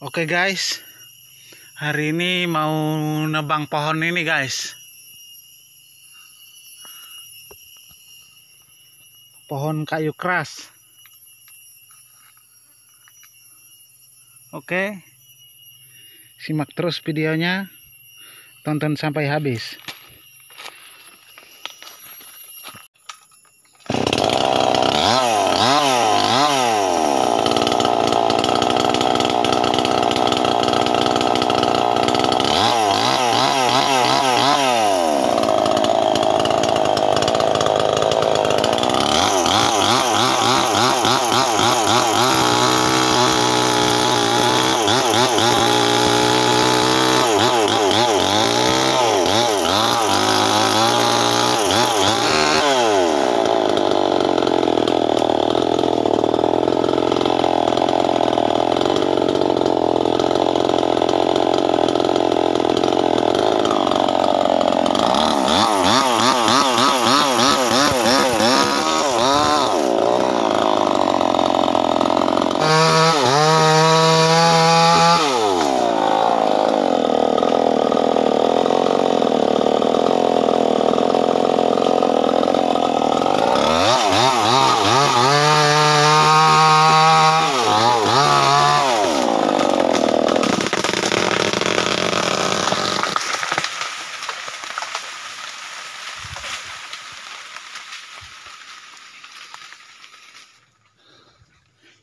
Oke guys, hari ini mau nebang pohon ini guys. Pohon kayu keras. Oke, simak terus videonya, tonton sampai habis.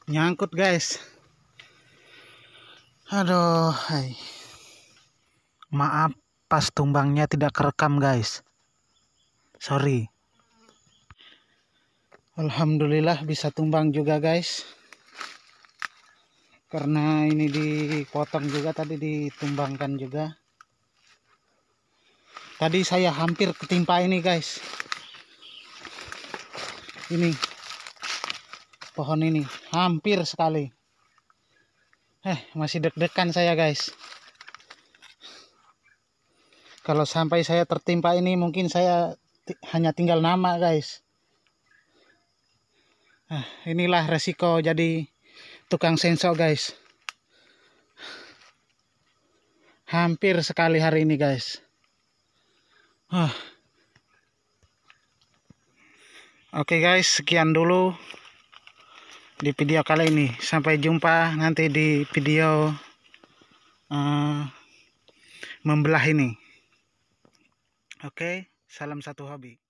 nyangkut guys aduh hai. maaf pas tumbangnya tidak kerekam guys sorry Alhamdulillah bisa tumbang juga guys karena ini dipotong juga tadi ditumbangkan juga tadi saya hampir ketimpa ini guys ini pohon ini hampir sekali eh masih deg-degan saya guys kalau sampai saya tertimpa ini mungkin saya hanya tinggal nama guys nah, inilah resiko jadi tukang sensor guys hampir sekali hari ini guys huh. Ah. oke okay guys sekian dulu di video kali ini sampai jumpa nanti di video uh, membelah ini oke okay, salam satu hobi